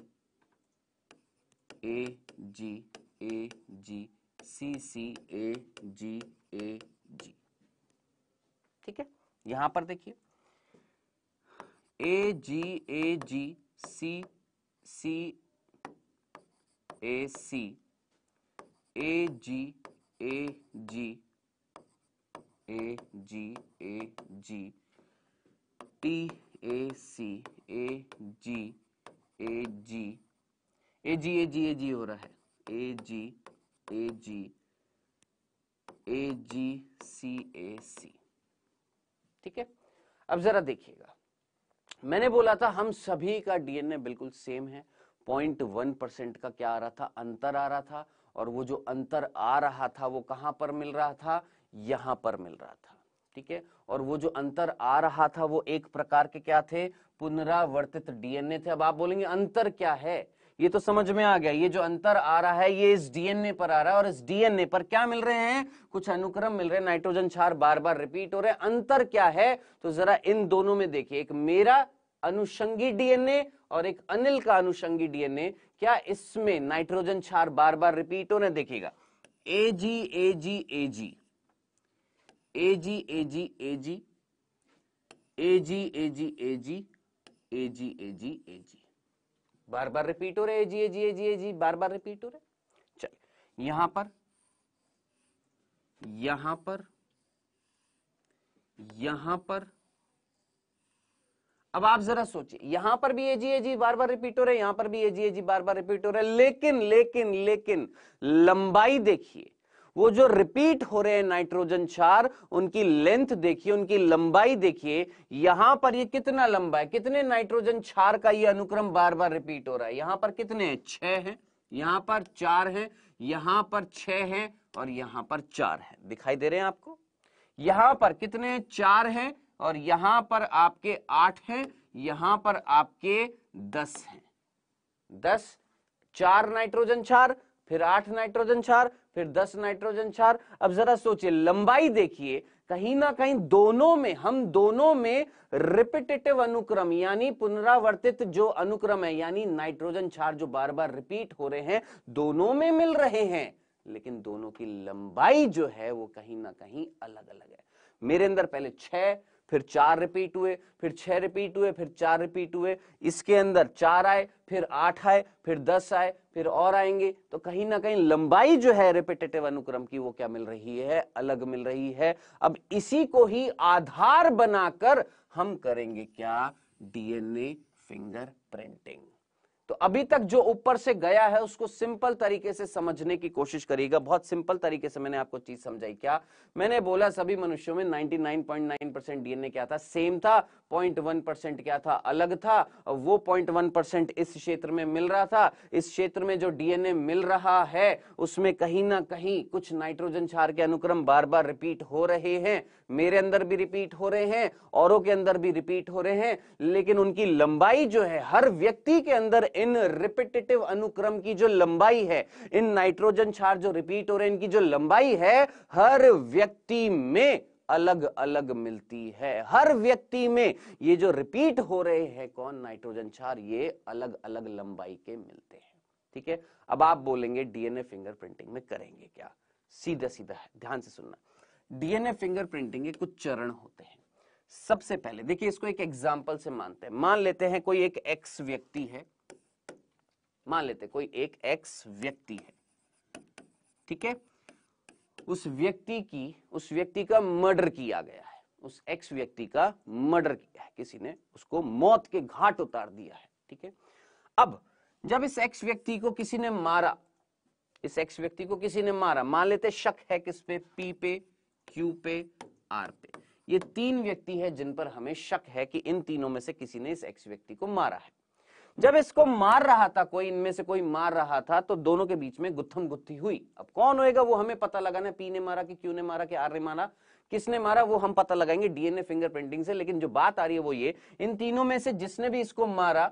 ए जी ए जी सी सी ए जी ए जी ठीक है यहां पर देखिए ए जी ए जी सी सी ए सी ए जी ए जी ए जी ए जी टी ए सी ए जी ए जी ए जी ए जी ए जी हो रहा है ए जी ए जी ए जी सी ए सी ठीक है अब जरा देखिएगा मैंने बोला था हम सभी का डीएनए बिल्कुल सेम है पॉइंट वन परसेंट का क्या आ रहा था अंतर आ रहा था और वो जो अंतर आ रहा था वो कहां पर मिल रहा था यहां पर मिल रहा था ठीक है और वो जो अंतर आ रहा था वो एक प्रकार के क्या थे पुनरावर्तित डीएनए थे अब आप बोलेंगे अंतर क्या है ये तो समझ में आ गया ये जो अंतर आ रहा है ये इस डीएनए पर आ रहा है और इस डीएनए पर क्या मिल रहे हैं कुछ अनुक्रम मिल रहे हैं नाइट्रोजन छार बार बार रिपीट हो रहे हैं अंतर क्या है तो जरा इन दोनों में देखिए एक मेरा अनुषंगी डीएनए और एक अनिल का अनुषंगी डीएनए क्या इसमें नाइट्रोजन छार बार बार रिपीट हो रहे देखिएगा ए जी ए जी ए जी ए जी ए जी ए जी ए जी ए जी ए जी ए जी ए जी ए जी बार बार रिपीट हो रहे है जी ए जी ए जी ए जी बार बार रिपीट हो रहे चल यहां पर यहां पर यहां पर अब आप जरा सोचिए यहां पर भी ए जी बार बार रिपीट हो रहे यहां पर भी ए जी बार बार रिपीट हो रहे लेकिन लेकिन लेकिन लंबाई देखिए वो जो रिपीट हो रहे हैं नाइट्रोजन चार उनकी लेंथ देखिए उनकी लंबाई देखिए यहां पर ये कितना लंबा है कितने नाइट्रोजन चार का ये अनुक्रम बार बार रिपीट हो रहा है यहां पर कितने हैं छह है यहां पर चार है यहां पर छह है और यहां पर चार है दिखाई दे रहे हैं आपको यहां पर कितने चार हैं और यहां पर आपके आठ हैं यहां पर आपके दस हैं दस चार नाइट्रोजन चार फिर आठ नाइट्रोजन चार फिर दस नाइट्रोजन चार अब जरा सोचिए लंबाई देखिए कहीं ना कहीं दोनों में हम दोनों में रिपीटेटिव अनुक्रम यानी पुनरावर्तित जो अनुक्रम है यानी नाइट्रोजन चार जो बार बार रिपीट हो रहे हैं दोनों में मिल रहे हैं लेकिन दोनों की लंबाई जो है वो कहीं ना कहीं अलग अलग है मेरे अंदर पहले छह फिर चार रिपीट हुए फिर छह रिपीट हुए फिर चार रिपीट हुए इसके अंदर चार आए फिर आठ आए फिर दस आए फिर और आएंगे तो कहीं ना कहीं लंबाई जो है रिपीटेटिव अनुक्रम की वो क्या मिल रही है अलग मिल रही है अब इसी को ही आधार बनाकर हम करेंगे क्या डीएनए फिंगर प्रिंटिंग तो अभी तक जो ऊपर से गया है उसको सिंपल तरीके से समझने की कोशिश करिएगा बहुत सिंपल तरीके से मैंने आपको चीज समझाई क्या मैंने बोला सभी मनुष्यों में 99.9 परसेंट डीएनए क्या था सेम था पॉइंट क्या था अलग था वो पॉइंट इस क्षेत्र में मिल रहा था इस क्षेत्र में जो डीएनए मिल रहा है उसमें कहीं ना कहीं कुछ नाइट्रोजन क्षार के अनुक्रम बार बार रिपीट हो रहे हैं मेरे अंदर भी रिपीट हो रहे हैं औरों के अंदर भी रिपीट हो रहे हैं लेकिन उनकी लंबाई जो है हर व्यक्ति के अंदर इन रिपीटेटिव अनुक्रम की जो लंबाई है इन नाइट्रोजन क्षार जो रिपीट हो रहे हैं इनकी जो लंबाई है हर व्यक्ति में अलग अलग मिलती है हर व्यक्ति में ये जो रिपीट हो रहे हैं कौन नाइट्रोजन चार ये अलग अलग लंबाई के मिलते हैं ठीक है अब आप बोलेंगे डीएनए फिंगर प्रिंटिंग में करेंगे क्या सीधा सीधा ध्यान से सुनना डीएनए फिंगर प्रिंटिंग के कुछ चरण होते हैं सबसे पहले देखिए इसको एक एग्जाम्पल से मानते हैं मान लेते हैं कोई एक एक्स व्यक्ति है मान लेते कोई एक एक्स व्यक्ति है ठीक है उस व्यक्ति की उस व्यक्ति का मर्डर किया गया है उस एक्स व्यक्ति का मर्डर किया है किसी ने उसको मौत के घाट उतार दिया है ठीक है अब जब इस एक्स व्यक्ति को किसी ने मारा इस एक्स व्यक्ति को किसी ने मारा मान लेते शक है किस पे पी पे क्यू पे आर पे ये तीन व्यक्ति है जिन पर हमें शक है कि इन तीनों में से किसी ने इस एक्स व्यक्ति को मारा है जब इसको मार रहा था कोई इनमें से कोई मार रहा था तो दोनों के बीच में गुत्थम गुत्थी हुई अब कौन होएगा वो हमें पता लगाना पी ने मारा कि क्यों ने मारा कि आर ने मारा किसने मारा वो हम पता लगाएंगे डीएनए फिंगरप्रिंटिंग से लेकिन जो बात आ रही है वो ये इन तीनों में से जिसने भी इसको मारा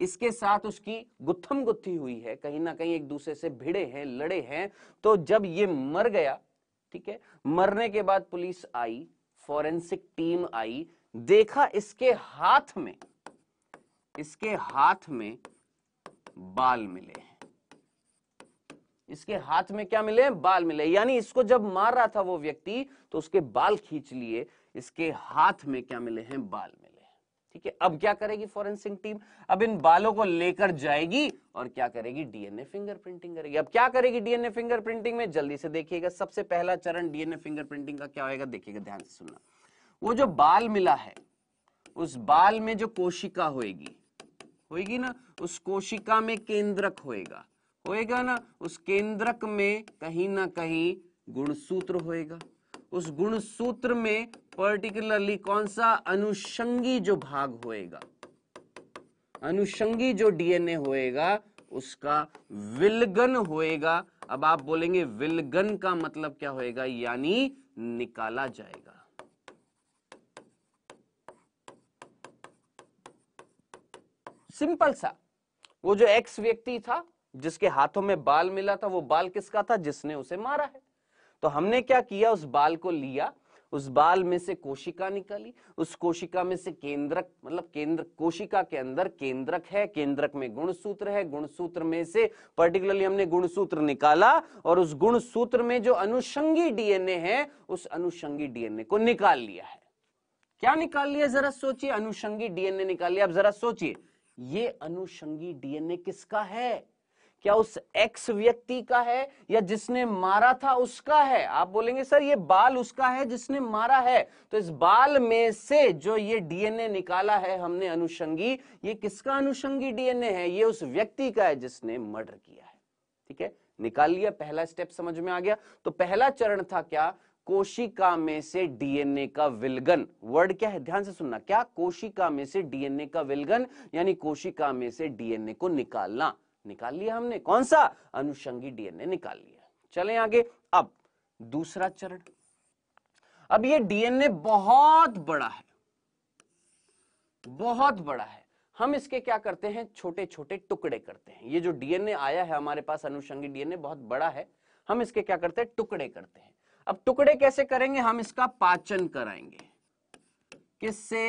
इसके साथ उसकी गुत्थम गुत्थी हुई है कहीं ना कहीं एक दूसरे से भिड़े हैं लड़े हैं तो जब ये मर गया ठीक है मरने के बाद पुलिस आई फॉरेंसिक टीम आई देखा इसके हाथ में इसके हाथ में बाल मिले हैं इसके हाथ में क्या मिले बाल मिले यानी इसको जब मार रहा था वो व्यक्ति तो उसके बाल खींच लिए इसके हाथ में क्या मिले हैं बाल मिले हैं ठीक है अब क्या करेगी फोरेंसिक टीम अब इन बालों को लेकर जाएगी और क्या करेगी डीएनए फिंगरप्रिंटिंग करेगी अब क्या करेगी डीएनए फिंगरप्रिंटिंग में जल्दी से देखिएगा सबसे पहला चरण डीएनए फिंगरप्रिंटिंग का क्या होगा देखिएगा ध्यान से सुनना वो जो बाल मिला है उस बाल में जो कोशिका होगी होएगी ना उस कोशिका में केंद्रक होएगा होएगा ना उस केंद्रक में कहीं ना कहीं गुणसूत्र होएगा उस गुणसूत्र में पर्टिकुलरली कौन सा अनुषंगी जो भाग होएगा अनुषंगी जो डीएनए होएगा उसका विलगन होएगा अब आप बोलेंगे विलगन का मतलब क्या होएगा यानी निकाला जाएगा सिंपल सा वो जो एक्स व्यक्ति था जिसके हाथों में बाल मिला था वो बाल किसका था जिसने उसे मारा है तो हमने क्या किया उस बाल को लिया उस बाल में से कोशिका निकाली उस कोशिका में से केंद्रक मतलब केंद्र कोशिका के अंदर केंद्रक है केंद्रक में गुणसूत्र है गुणसूत्र में से पर्टिकुलरली हमने गुणसूत्र निकाला और उस गुणसूत्र में जो अनुषंगी डीएनए है उस अनुषंगी डीएनए को निकाल लिया है क्या निकाल लिया जरा सोचिए अनुषंगी डीएनए निकाल लिया आप जरा सोचिए ये अनुषंगी डीएनए किसका है क्या उस एक्स व्यक्ति का है या जिसने मारा था उसका है आप बोलेंगे सर ये बाल उसका है जिसने मारा है तो इस बाल में से जो ये डीएनए निकाला है हमने अनुषंगी ये किसका अनुषंगी डीएनए है ये उस व्यक्ति का है जिसने मर्डर किया है ठीक है निकाल लिया पहला स्टेप समझ में आ गया तो पहला चरण था क्या कोशिका में से डीएनए का विलगन वर्ड क्या है ध्यान से सुनना क्या कोशिका में से डीएनए का विलगन यानी कोशिका में से डीएनए को निकालना निकाल लिया हमने कौन सा अनुषंगी डीएनए निकाल लिया चले आगे अब दूसरा चरण अब ये डीएनए बहुत बड़ा है बहुत बड़ा है हम इसके क्या करते हैं छोटे छोटे टुकड़े करते हैं ये जो डीएनए आया है हमारे पास अनुषंगी डीएनए बहुत बड़ा है हम इसके क्या करते हैं टुकड़े करते हैं अब टुकड़े कैसे करेंगे हम इसका पाचन कराएंगे किससे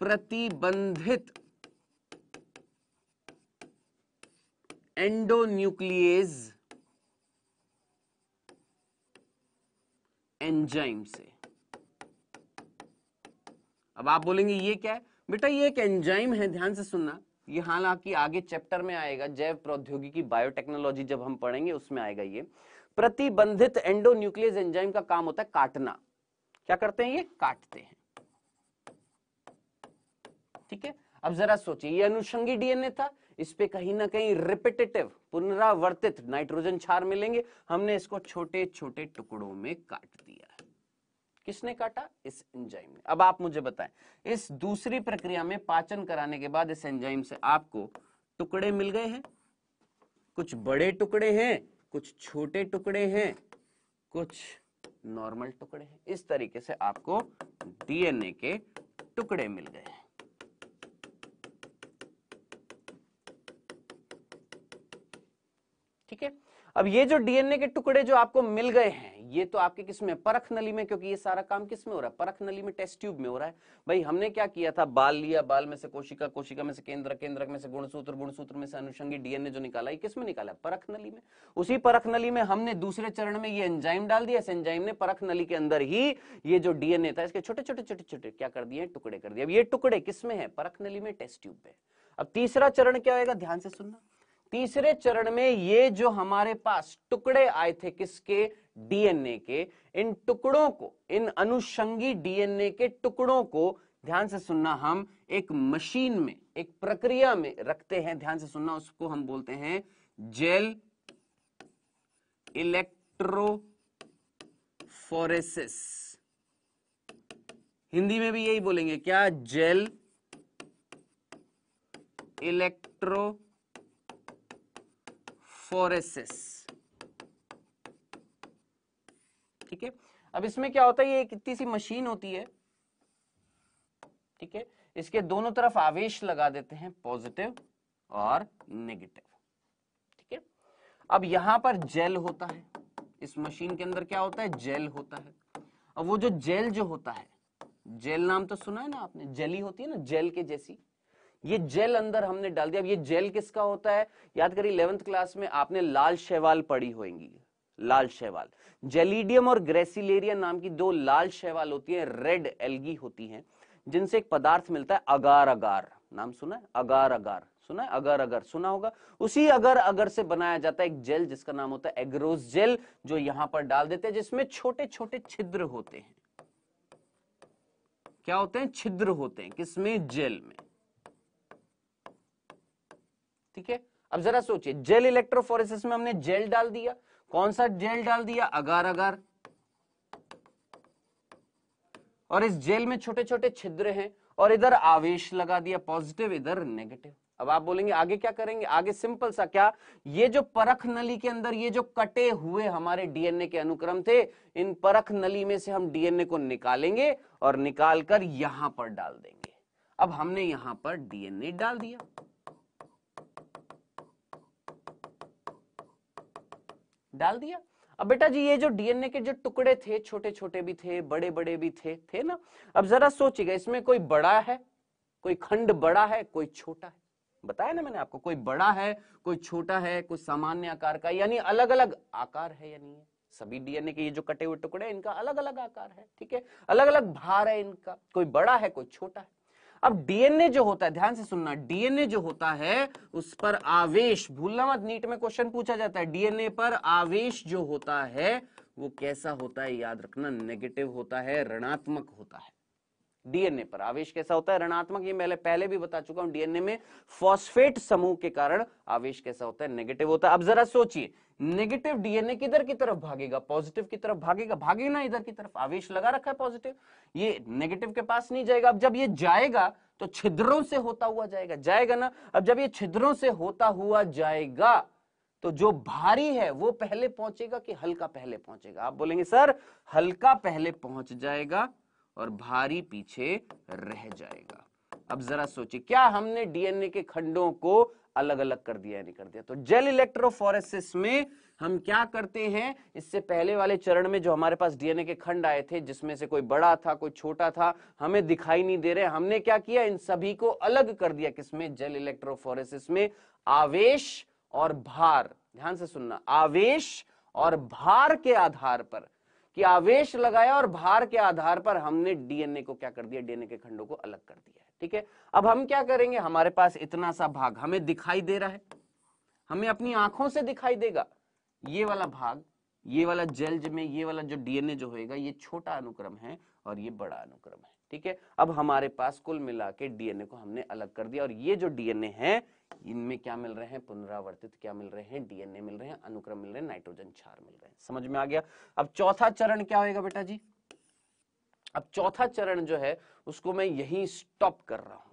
प्रतिबंधित एंडोन्यूक्लियेज एंजाइम से अब आप बोलेंगे ये क्या है बेटा ये एक एंजाइम है ध्यान से सुनना ये हालांकि आगे चैप्टर में आएगा जैव प्रौद्योगिकी बायोटेक्नोलॉजी जब हम पढ़ेंगे उसमें आएगा ये प्रतिबंधित एंडोन्यूक्लियस एंजाइम का काम होता है काटना क्या करते हैं ये काटते हैं ठीक है अब जरा सोचिए ये अनुषंगी डीएनए था इस पे कहीं ना कहीं रिपीटेटिव पुनरावर्तित नाइट्रोजन छार मिलेंगे हमने इसको छोटे छोटे टुकड़ों में काट दिया है किसने काटा इस एंजाइम ने अब आप मुझे बताएं इस दूसरी प्रक्रिया में पाचन कराने के बाद इस एंजाइम से आपको टुकड़े मिल गए हैं कुछ बड़े टुकड़े हैं कुछ छोटे टुकड़े हैं कुछ नॉर्मल टुकड़े हैं इस तरीके से आपको डीएनए के टुकड़े मिल गए हैं ठीक है अब ये जो डीएनए के टुकड़े जो आपको मिल गए हैं ये तो आपके किस में परख नली में क्योंकि ये सारा काम किस में हो रहा है परख नली में टेस्ट ट्यूब में हो रहा है भाई हमने क्या किया था बाल लिया बाल में से कोशिका कोशिका में से केंद्र केंद्र में से गुणसूत्र गुणसूत्र में से अनुषंगी डीएनए जो निकाला ये किसमें निकाला परख नली में उसी परख नली में हमने दूसरे चरण में ये एंजाइम डाल दिया इस एंजाइम ने परख नली के अंदर ही ये जो डीएनए था इसके छोटे छोटे छोटे छोटे क्या कर दिए टुकड़े कर दिए अब ये टुकड़े किसमें है परख नली में टेस्ट ट्यूब में अब तीसरा चरण क्या होगा ध्यान से सुनना तीसरे चरण में ये जो हमारे पास टुकड़े आए थे किसके डीएनए के इन टुकड़ों को इन अनुषंगी डीएनए के टुकड़ों को ध्यान से सुनना हम एक मशीन में एक प्रक्रिया में रखते हैं ध्यान से सुनना उसको हम बोलते हैं जेल इलेक्ट्रोफोरेसिस हिंदी में भी यही बोलेंगे क्या जेल इलेक्ट्रो फोरेसिस ठीक है अब इसमें क्या होता है ये इतनी सी मशीन होती है ठीक है इसके दोनों तरफ आवेश लगा देते हैं पॉजिटिव और नेगेटिव ठीक है अब यहां पर जेल होता है इस मशीन के अंदर क्या होता है जेल होता है अब वो जो जेल जो होता है जेल नाम तो सुना है ना आपने जेली होती है ना जेल के जैसी ये जेल अंदर हमने डाल दिया अब ये जेल किसका होता है याद करिए इलेवेंथ क्लास में आपने लाल शैवाल पढ़ी होगी लाल शैवाल जेलिडियम और ग्रेसिलेरिया नाम की दो लाल शैवाल होती हैं रेड एल्गी होती हैं जिनसे एक पदार्थ मिलता है अगार अगार नाम सुना है अगार अगार सुना है अगर अगर सुना होगा उसी अगर अगर से बनाया जाता है एक जेल जिसका नाम होता है एग्रोस जेल जो यहां पर डाल देते हैं जिसमें छोटे छोटे छिद्र होते हैं क्या होते हैं छिद्र होते हैं किसमें जेल में ठीक है अब जरा सोचिए जेल इलेक्ट्रोफोरेसिस में हमने जेल डाल दिया कौन सा जेल डाल दिया अगार अगार और इस जेल में छोटे छोटे छिद्र हैं और इधर आवेश लगा दिया पॉजिटिव इधर नेगेटिव अब आप बोलेंगे आगे क्या करेंगे आगे सिंपल सा क्या ये जो परख नली के अंदर ये जो कटे हुए हमारे डीएनए के अनुक्रम थे इन परख नली में से हम डीएनए को निकालेंगे और निकालकर यहां पर डाल देंगे अब हमने यहां पर डीएनए डाल दिया डाल दिया अब बेटा जी ये जो डीएनए के जो टुकड़े थे छोटे छोटे भी थे बड़े बड़े भी थे थे ना अब जरा सोचिएगा इसमें कोई बड़ा है कोई खंड बड़ा है कोई छोटा है बताया ना मैंने आपको कोई बड़ा है कोई छोटा है कोई सामान्य आकार का यानी अलग अलग आकार है या नहीं है सभी डीएनए के ये जो कटे हुए टुकड़े इनका अलग अलग आकार है ठीक है अलग अलग भार है इनका कोई बड़ा है कोई छोटा है अब डीएनए जो होता है ध्यान से सुनना डीएनए जो होता है उस पर आवेश भूलना मत नीट में क्वेश्चन पूछा जाता है डीएनए पर आवेश जो होता है वो कैसा होता है याद रखना नेगेटिव होता है ऋणात्मक होता है डीएनए पर आवेश कैसा होता है ऋणात्मक ये मैं पहले भी बता चुका हूं डीएनए में फॉस्फेट समूह के कारण आवेश कैसा होता है नेगेटिव होता है अब जरा सोचिए नेगेटिव डीएनए किधर की तरफ भागेगा पॉजिटिव की तरफ भागेगा भागे ना इधर की तरफ आवेश लगा रखा है पॉजिटिव ये नेगेटिव के पास नहीं जाएगा अब जब ये जाएगा तो छिद्रों से होता हुआ जाएगा जाएगा ना अब जब ये छिद्रों से होता हुआ जाएगा तो जो भारी है वो पहले पहुंचेगा कि हल्का पहले पहुंचेगा आप बोलेंगे सर हल्का पहले पहुंच जाएगा और भारी पीछे रह जाएगा अब जरा सोचिए क्या हमने डीएनए के खंडों को अलग अलग कर दिया नहीं कर दिया तो जेल इलेक्ट्रोफोरेसिस में हम क्या करते हैं इससे पहले वाले चरण में जो हमारे पास डीएनए के खंड आए थे जिसमें से कोई बड़ा था कोई छोटा था हमें दिखाई नहीं दे रहे हमने क्या किया इन सभी को अलग कर दिया किसमें जेल इलेक्ट्रोफोरेसिस में आवेश और भार ध्यान से सुनना आवेश और भार के आधार पर कि आवेश लगाया और भार के आधार पर हमने डीएनए को क्या कर दिया डीएनए के खंडों को अलग कर दिया है ठीक है अब हम क्या करेंगे हमारे पास इतना सा भाग हमें दिखाई दे रहा है हमें अपनी आंखों से दिखाई देगा ये वाला भाग ये वाला जेल में ये वाला जो डीएनए जो होगा ये छोटा अनुक्रम है और ये बड़ा अनुक्रम है ठीक है अब हमारे पास कुल मिला के डीएनए को हमने अलग कर दिया और ये जो डीएनए है इनमें क्या मिल रहे हैं पुनरावर्तित क्या मिल रहे हैं डीएनए मिल रहे हैं अनुक्रम मिल रहे हैं नाइट्रोजन क्षार मिल रहे हैं समझ में आ गया अब चौथा चरण क्या होगा बेटा जी अब चौथा चरण जो है उसको मैं यही स्टॉप कर रहा हूं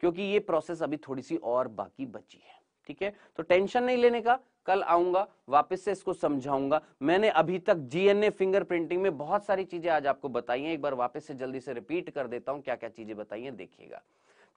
क्योंकि ये प्रोसेस अभी थोड़ी सी और बाकी बची है ठीक है तो टेंशन नहीं लेने का कल आऊंगा वापस से इसको समझाऊंगा मैंने अभी तक जीएनए फिंगरप्रिंटिंग में बहुत सारी चीजें आज आपको बताई हैं एक बार वापस से जल्दी से रिपीट कर देता हूं क्या क्या चीजें बताई हैं देखिएगा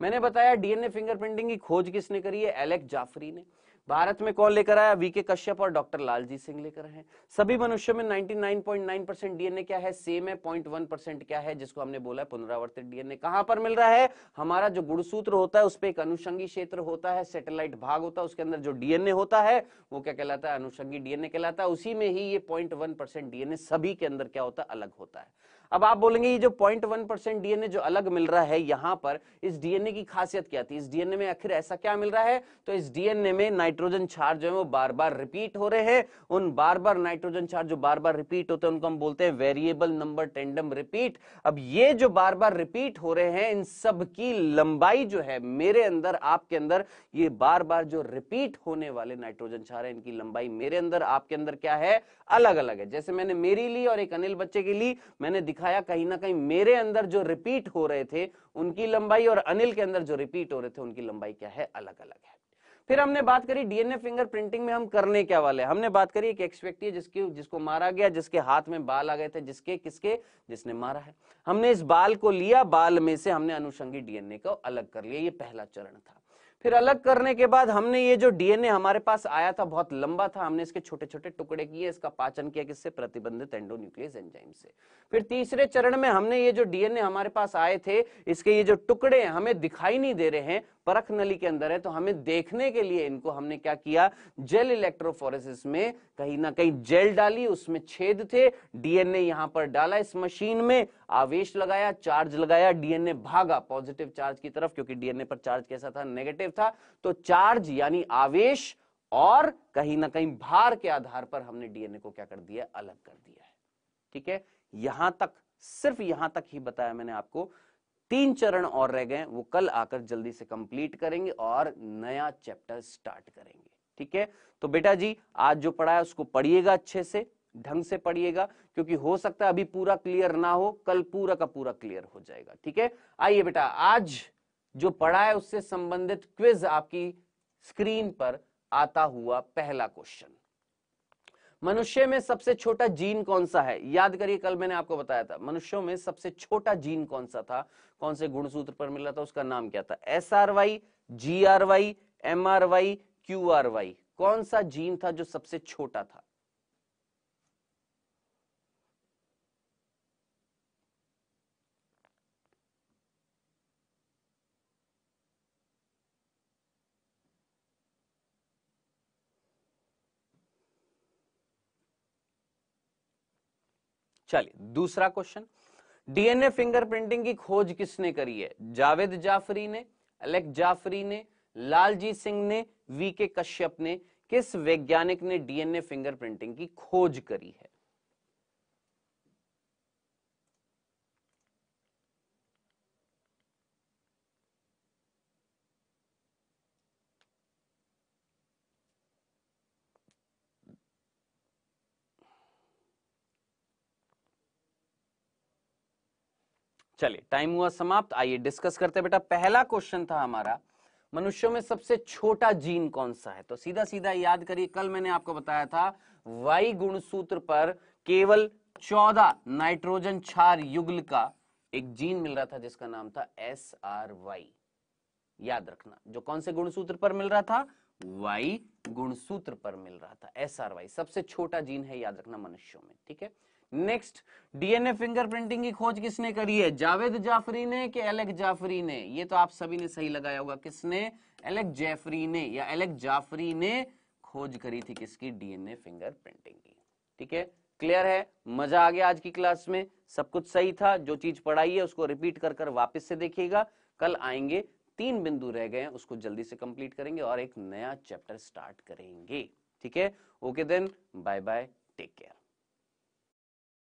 मैंने बताया डीएनए फिंगरप्रिंटिंग की खोज किसने करी है एलेक्स जाफरी ने भारत में कौन लेकर आया वीके कश्यप और डॉक्टर लालजी सिंह लेकर आए सभी मनुष्यों में 99.9 परसेंट डीएनए क्या है सेम है 0.1 परसेंट क्या है जिसको हमने बोला है पुनरावर्तित डीएनए कहां पर मिल रहा है हमारा जो गुणसूत्र होता है उस पर एक अनुषंगी क्षेत्र होता है सैटेलाइट भाग होता है उसके अंदर जो डीएनए होता है वो क्या कहलाता है अनुषंगी डीएनए कहलाता है उसी में ही ये पॉइंट डीएनए सभी के अंदर क्या होता है अलग होता है अब आप बोलेंगे ये जो पॉइंट वन परसेंट डीएनए जो अलग मिल रहा है यहां पर इस डीएनए की खासियत क्या थी इस डीएनए में आखिर ऐसा क्या मिल रहा है तो इस डीएनए में नाइट्रोजन चार जो है वो बार बार रिपीट हो रहे हैं उन बार बार नाइट्रोजन चार जो बार बार रिपीट होते हैं उनको हम बोलते हैं वेरिएबल नंबर टेंडम रिपीट अब ये जो बार बार रिपीट हो रहे हैं इन सब की लंबाई जो है मेरे अंदर आपके अंदर ये बार बार जो रिपीट होने वाले नाइट्रोजन चार है इनकी लंबाई मेरे अंदर आपके अंदर क्या है अलग अलग है जैसे मैंने मेरी ली और एक अनिल बच्चे की ली मैंने दिखाया कहीं ना कहीं मेरे अंदर जो रिपीट हो रहे थे उनकी लंबाई और अनिल के अंदर जो रिपीट हो रहे थे उनकी लंबाई क्या है अलग अलग है फिर हमने बात करी डीएनए फिंगर प्रिंटिंग में हम करने क्या वाले हमने बात करी एक एक्स व्यक्ति है जिसकी जिसको मारा गया जिसके हाथ में बाल आ गए थे जिसके किसके जिसने मारा है हमने इस बाल को लिया बाल में से हमने अनुषंगी डीएनए को अलग कर लिया ये पहला चरण था फिर अलग करने के बाद हमने ये जो डीएनए हमारे पास आया था बहुत लंबा था हमने इसके छोटे छोटे टुकड़े किए इसका पाचन किया किससे प्रतिबंधित एंडोन्यूक्लियस एंजाइम से फिर तीसरे चरण में हमने ये जो डीएनए हमारे पास आए थे इसके ये जो टुकड़े हमें दिखाई नहीं दे रहे हैं परख नली के अंदर है तो हमें देखने के लिए इनको हमने क्या किया जेल इलेक्ट्रोफोरेसिस में कहीं ना कहीं जेल डाली उसमें छेद थे डीएनए यहां पर डाला इस मशीन में आवेश लगाया चार्ज लगाया डीएनए भागा पॉजिटिव चार्ज की तरफ क्योंकि डीएनए पर चार्ज कैसा था नेगेटिव डेरिवेटिव था तो चार्ज यानी आवेश और कहीं ना कहीं भार के आधार पर हमने डीएनए को क्या कर दिया अलग कर दिया है ठीक है यहां तक सिर्फ यहां तक ही बताया मैंने आपको तीन चरण और रह गए वो कल आकर जल्दी से कंप्लीट करेंगे और नया चैप्टर स्टार्ट करेंगे ठीक है तो बेटा जी आज जो पढ़ाया उसको पढ़िएगा अच्छे से ढंग से पढ़िएगा क्योंकि हो सकता है अभी पूरा क्लियर ना हो कल पूरा का पूरा क्लियर हो जाएगा ठीक है आइए बेटा आज जो पढ़ा है उससे संबंधित क्विज आपकी स्क्रीन पर आता हुआ पहला क्वेश्चन मनुष्य में सबसे छोटा जीन कौन सा है याद करिए कल मैंने आपको बताया था मनुष्यों में सबसे छोटा जीन कौन सा था कौन से गुणसूत्र पर मिला था उसका नाम क्या था S R Y G R Y M R Y Q R Y कौन सा जीन था जो सबसे छोटा था चलिए दूसरा क्वेश्चन डीएनए फिंगरप्रिंटिंग की खोज किसने करी है जावेद जाफरी ने अलेक्स जाफरी ने लालजीत सिंह ने वी के कश्यप ने किस वैज्ञानिक ने डीएनए फिंगरप्रिंटिंग की खोज करी है चलिए टाइम हुआ समाप्त आइए डिस्कस करते बेटा पहला क्वेश्चन था हमारा मनुष्यों में सबसे छोटा जीन कौन सा है तो सीधा सीधा याद करिए कल मैंने आपको बताया था वाई गुणसूत्र पर केवल चौदह नाइट्रोजन क्षार युगल का एक जीन मिल रहा था जिसका नाम था एस आर वाई याद रखना जो कौन से गुणसूत्र पर मिल रहा था वाई गुणसूत्र पर मिल रहा था एस आर वाई सबसे छोटा जीन है याद रखना मनुष्यों में ठीक है नेक्स्ट डीएनए फिंगरप्रिंटिंग की खोज किसने करी है जावेद जाफरी ने कि एलेक जाफरी ने ये तो आप सभी ने सही लगाया होगा किसने एलेक जेफरी ने या एलेक जाफरी ने खोज करी थी किसकी डीएनए फिंगरप्रिंटिंग की ठीक है क्लियर है मजा आ गया आज की क्लास में सब कुछ सही था जो चीज पढ़ाई है उसको रिपीट कर कर वापिस से देखिएगा कल आएंगे तीन बिंदु रह गए हैं उसको जल्दी से कंप्लीट करेंगे और एक नया चैप्टर स्टार्ट करेंगे ठीक है okay then bye bye take care